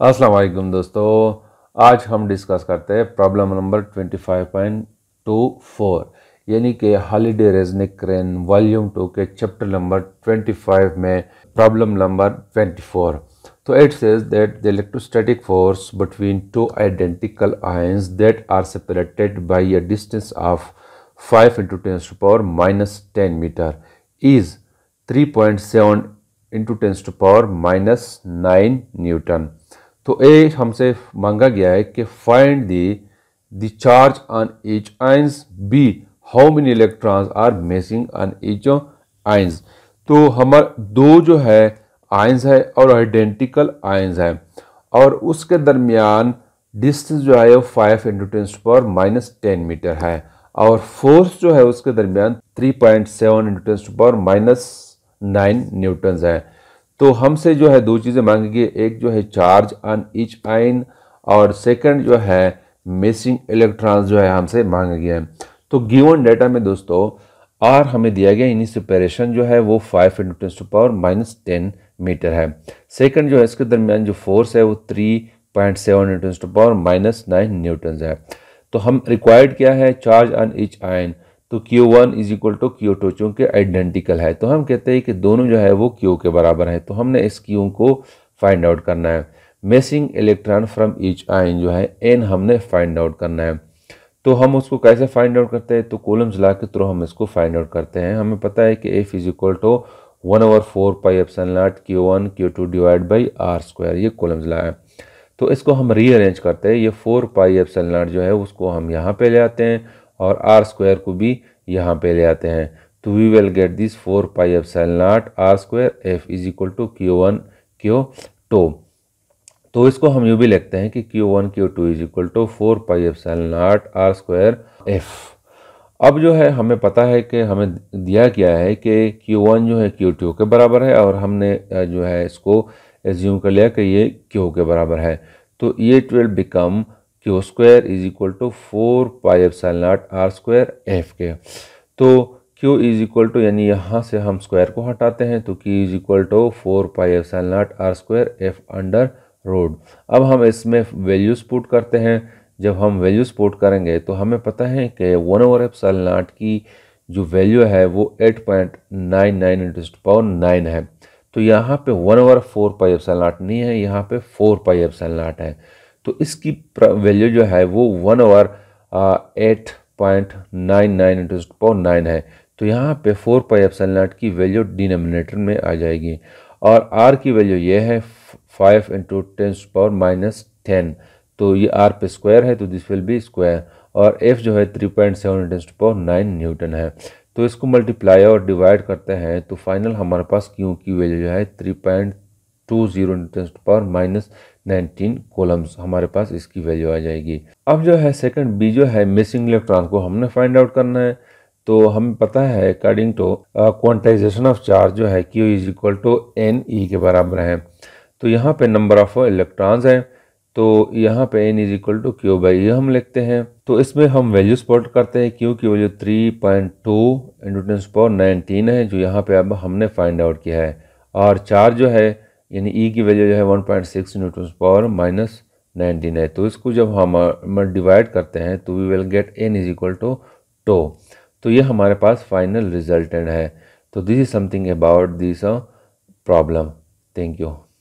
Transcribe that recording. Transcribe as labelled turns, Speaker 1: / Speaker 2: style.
Speaker 1: अस्सलाम वालेकुम दोस्तों आज हम डिस्कस करते हैं प्रॉब्लम नंबर 25.24 यानी कि Halliday Resnick Krane volume two के चैप्टर नंबर 25 में प्रॉब्लम नंबर 24 तो it says that the electrostatic force between two identical ions that are separated by a distance of 5 into ten to power minus ten metre is 3.7 into ten to power minus nine newton तो ए हमसे मांगा गया है कि find the the charge on each ions b how many electrons are missing on each ions तो हमारे दो जो है आइंस है और आइडेंटिकल आइंस है और उसके दरमियान डिस्टेंस जो है वो फाइव इंटू पर माइनस टेन मीटर है और फोर्स जो है उसके दरमियान थ्री पॉइंट सेवन इंटू पर माइनस नाइन न्यूटन्स है तो हमसे जो है दो चीज़ें मांगेंगे एक जो है चार्ज ऑन ईच आइन और सेकंड जो है मिसिंग इलेक्ट्रॉन्स जो है हमसे गए हैं तो गिवन डेटा में दोस्तों आर हमें दिया गया इन्हीं सेपरेशन जो है वो five into tens to power minus ten metre है सेकंड जो है इसके दरमियान जो फोर्स है वो three point seven into tens to power minus nine newton है तो हम रिक्वायर्ड क्या है चार्ज ऑन ईच आइन तो Q1 one is equal to Q two चूँकि आइडेंटिकल है तो हम कहते हैं कि दोनों जो है वो Q के बराबर है तो हमने इस Q को फाइंड आउट करना है मिसिंग इलेक्ट्रॉन फ्रॉम ईच आइन जो है एन हमने फाइंड आउट करना है तो हम उसको कैसे फाइंड आउट करते हैं तो कॉलम्स ला के थ्रू हम इसको फाइंड आउट करते हैं हमें पता है कि F is equal to one over four pi epsilon naught Q one Q two divide by R square ये कोलम्स ला है तो इसको हम रीअरेंज करते हैं ये फोर पाई एप्सन लाट जो है उसको हम यहाँ पे ले आते हैं और आर स्क्वायर को भी यहाँ पे ले आते हैं तो we will get this four pi epsilon naught R square F is equal to Q one Q two तो इसको हम यू भी लिखते हैं कि Q one Q two is equal to four pi epsilon naught R square F अब जो है हमें पता है कि हमें दिया गया है कि Q1 जो है Q2 के बराबर है और हमने जो है इसको एज्यूम कर लिया कि ये Q के बराबर है तो ये twelve become Q square is equal to four pi epsilon naught R square F के तो क्यू इज इक्वल टू यानी यहाँ से हम स्क्वायर को हटाते हैं तो Q is equal to four pi epsilon naught R square F under root अब हम इसमें वैल्यूज़ पुट करते हैं जब हम वैल्यूज़ पुट करेंगे तो हमें पता है कि वन ओवर एफ साल नाट की जो वैल्यू है वो eight point nine nine into tens power nine है तो यहाँ पे वन ओवर फोर पाई साल नाट नहीं है यहाँ पे फोर पाई एफ साल नाट है तो इसकी वैल्यू जो है वो one over eight point nine nine into power nine है तो यहाँ पे फोर पाई एफ नॉट की वैल्यू डिनोमिनेटर में आ जाएगी और आर की वैल्यू ये है five into ten power minus ten तो ये आर पे स्क्वायर है तो दिस विल बी स्क्वायर और एफ जो है three point seven into power nine newton है तो इसको मल्टीप्लाई और डिवाइड करते हैं तो फाइनल हमारे पास क्यू की वैल्यू जो है three point two zero power minus nineteen coulombs हमारे पास इसकी वैल्यू आ जाएगी अब जो है सेकंड बी जो है मिसिंग इलेक्ट्रॉन को हमने फाइंड आउट करना है तो हमें पता है according to quantization of charge जो है Q is equal to N E के बराबर है तो यहाँ पे नंबर ऑफ इलेक्ट्रॉन्स हैं तो यहाँ पे N is equal to Q by ये हम लिखते हैं तो इसमें हम वैल्यू स्पॉट करते हैं क्यू की value three point two into tens power nineteen है जो यहाँ पे अब हमने फाइंड आउट किया है और चार्ज जो है यानी ई e की वैल्यू जो है one point six newton power minus nineteen है तो इसको जब हम डिवाइड करते हैं तो we will get N is equal to two तो ये हमारे पास फाइनल रिजल्टेंट है तो this is something about this problem thank you